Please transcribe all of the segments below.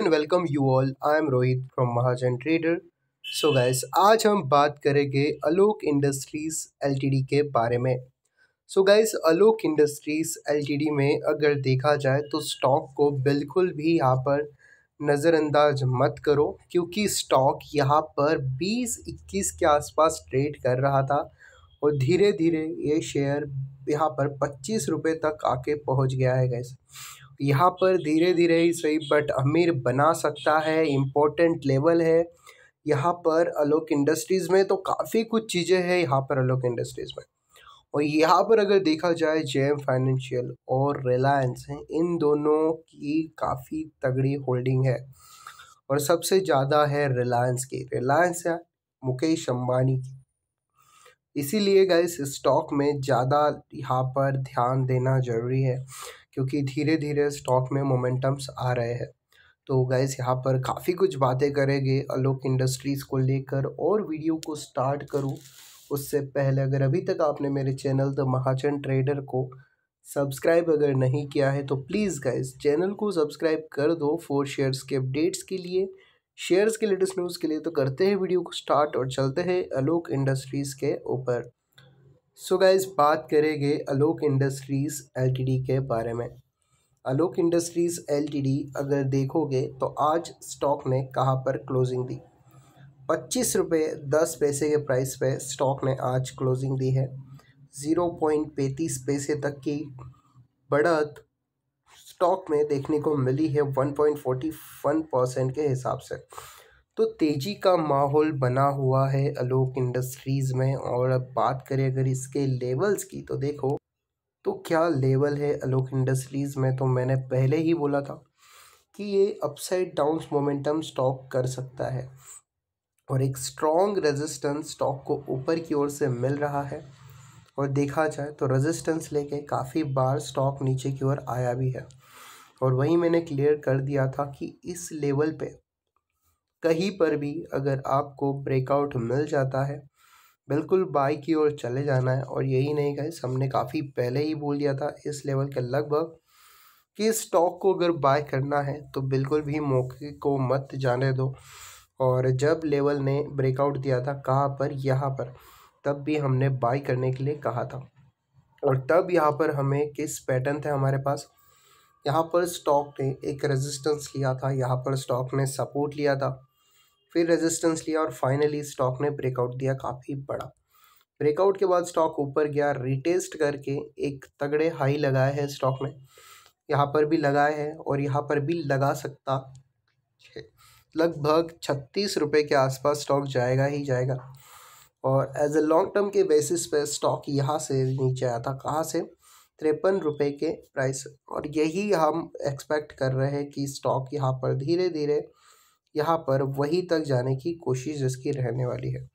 and welcome you all I am Rohit from Mahajan trader so guys आज हम बात करेंगे अलोक इंडस्ट्रीज एलटीडी के बारे में so so guys Alok industries LTD में अगर देखा जाए तो स्टॉक को बिल्कुल भी यहाँ पर नज़रअंदाज मत करो क्योंकि स्टॉक यहाँ पर 20-21 के आसपास ट्रेड कर रहा था और धीरे धीरे ये शेयर यहाँ पर पच्चीस रुपये तक आके पहुँच गया है गैस यहाँ पर धीरे धीरे ही सही बट अमीर बना सकता है इम्पोर्टेंट लेवल है यहाँ पर अलोक इंडस्ट्रीज़ में तो काफ़ी कुछ चीज़ें हैं यहाँ पर अलोक इंडस्ट्रीज़ में और यहाँ पर अगर देखा जाए जे फाइनेंशियल और रिलायंस हैं इन दोनों की काफ़ी तगड़ी होल्डिंग है और सबसे ज़्यादा है रिलायंस की रिलायंस है मुकेश अम्बानी की इसीलिए इस स्टॉक में ज़्यादा यहाँ पर ध्यान देना ज़रूरी है क्योंकि धीरे धीरे स्टॉक में मोमेंटम्स आ रहे हैं तो गैस यहाँ पर काफ़ी कुछ बातें करेंगे अलोक इंडस्ट्रीज़ को लेकर और वीडियो को स्टार्ट करूँ उससे पहले अगर अभी तक आपने मेरे चैनल द महाजन ट्रेडर को सब्सक्राइब अगर नहीं किया है तो प्लीज़ गाइज चैनल को सब्सक्राइब कर दो फोर शेयर्स के अपडेट्स के लिए शेयर्स के लेटेस्ट न्यूज़ के लिए तो करते हैं वीडियो को स्टार्ट और चलते हैं अलोक इंडस्ट्रीज़ के ऊपर सो so गाइज बात करेंगे अलोक इंडस्ट्रीज़ एलटीडी के बारे में अलोक इंडस्ट्रीज़ एलटीडी अगर देखोगे तो आज स्टॉक ने कहाँ पर क्लोजिंग दी पच्चीस रुपये दस पैसे के प्राइस पे स्टॉक ने आज क्लोजिंग दी है ज़ीरो पॉइंट पैंतीस पैसे तक की बढ़त स्टॉक में देखने को मिली है one point forty one percent के हिसाब से तो तेज़ी का माहौल बना हुआ है अलोक इंडस्ट्रीज़ में और अब बात करें अगर इसके लेवल्स की तो देखो तो क्या लेवल है अलोक इंडस्ट्रीज़ में तो मैंने पहले ही बोला था कि ये अपसाइड डाउन मोमेंटम स्टॉक कर सकता है और एक स्ट्रॉन्ग रेजिस्टेंस स्टॉक को ऊपर की ओर से मिल रहा है और देखा जाए तो रेजिस्टेंस लेके काफ़ी बार स्टॉक नीचे की ओर आया भी है और वहीं मैंने क्लियर कर दिया था कि इस लेवल पे कहीं पर भी अगर आपको ब्रेकआउट मिल जाता है बिल्कुल बाई की ओर चले जाना है और यही नहीं गाइस हमने काफ़ी पहले ही बोल दिया था इस लेवल के लगभग कि स्टॉक को अगर बाय करना है तो बिल्कुल भी मौके को मत जाने दो और जब लेवल ने ब्रेकआउट दिया था कहाँ पर यहाँ पर तब भी हमने बाय करने के लिए कहा था और तब यहाँ पर हमें किस पैटर्न थे हमारे पास यहाँ पर स्टॉक ने एक रेजिस्टेंस लिया था यहाँ पर स्टॉक ने सपोर्ट लिया था फिर रेजिस्टेंस लिया और फाइनली स्टॉक ने ब्रेकआउट दिया काफ़ी बड़ा ब्रेकआउट के बाद स्टॉक ऊपर गया रिटेस्ट करके एक तगड़े हाई लगाया है स्टॉक ने यहाँ पर भी लगाया है और यहाँ पर भी लगा सकता है लगभग छत्तीस रुपये के आसपास स्टॉक जाएगा ही जाएगा और एज ए लॉन्ग टर्म के बेसिस पे स्टॉक यहाँ से नीचे आया था कहाँ से तिरपन रुपये के प्राइस और यही हम एक्सपेक्ट कर रहे हैं कि स्टॉक यहाँ पर धीरे धीरे यहाँ पर वहीं तक जाने की कोशिश इसकी रहने वाली है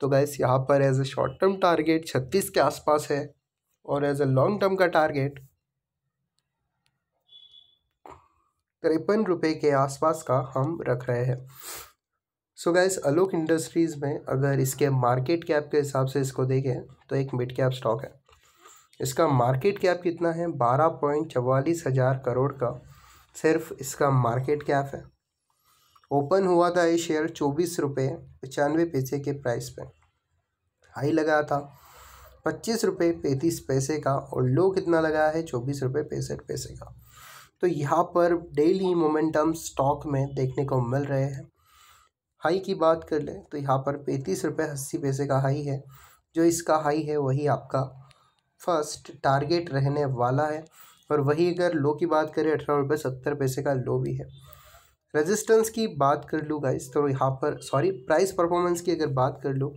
तो गैस यहाँ पर as a short term target छत्तीस के आसपास है और एज ए लॉन्ग टर्म का टारगेट तिरपन रुपये के आसपास का हम रख रहे हैं सो गैस अलोक इंडस्ट्रीज़ में अगर इसके मार्केट कैप के हिसाब से इसको देखें तो एक मिड कैप स्टॉक है इसका मार्केट कैप कितना है बारह पॉइंट चवालीस हज़ार करोड़ का सिर्फ इसका मार्केट कैप है ओपन हुआ था ये शेयर चौबीस रुपये पचानवे पैसे के प्राइस पर हाई लगा था पच्चीस रुपये पैंतीस पैसे का और लो कितना लगाया है चौबीस रुपये पैंसठ पैसे का तो यहाँ पर डेली मोमेंटम स्टॉक में देखने को मिल रहे हैं हाई की बात कर ले तो यहाँ पर पैंतीस रुपये अस्सी पैसे का हाई है जो इसका हाई है वही आपका फर्स्ट टारगेट रहने वाला है और वही अगर लो की बात करें अठारह रुपये सत्तर पैसे का लो भी है रेजिस्टेंस की बात कर लूँ गाइस तो यहाँ पर सॉरी प्राइस परफॉर्मेंस की अगर बात कर लूँ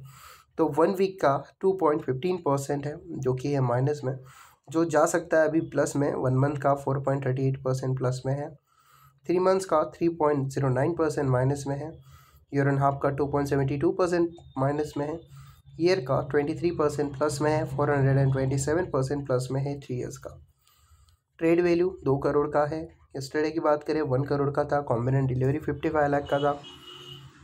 तो वन वीक का टू पॉइंट फिफ्टीन परसेंट है जो कि है माइनस में जो जा सकता है अभी प्लस में वन मंथ का four point thirty eight percent plus में है थ्री मंथ्स का three point zero nine percent minus में है ईयर एंड हाफ का two point seventy two percent minus में है ईयर का ट्वेंटी थ्री परसेंट प्लस में है four hundred and twenty seven percent plus में है थ्री ईयर्स का ट्रेड वैल्यू दो करोड़ का है यस्टरडे की बात करें वन करोड़ का था combined delivery fifty five lakh का था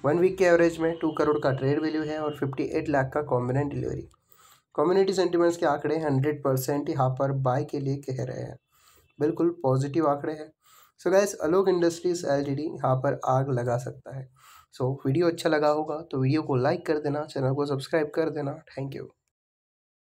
वन वीक के एवरेज में टू करोड़ का ट्रेड वैल्यू है और फिफ्टी एट लाख का कॉम्बिनेंट डिलीवरी कम्युनिटी सेंटिमेंट्स के आंकड़े हंड्रेड परसेंट यहाँ पर बाय के लिए कह रहे हैं बिल्कुल पॉजिटिव आंकड़े हैं so guys Alok industries L G D यहाँ पर आग लगा सकता है सो so, वीडियो अच्छा लगा होगा तो वीडियो को लाइक कर देना चैनल को सब्सक्राइब कर देना थैंक यू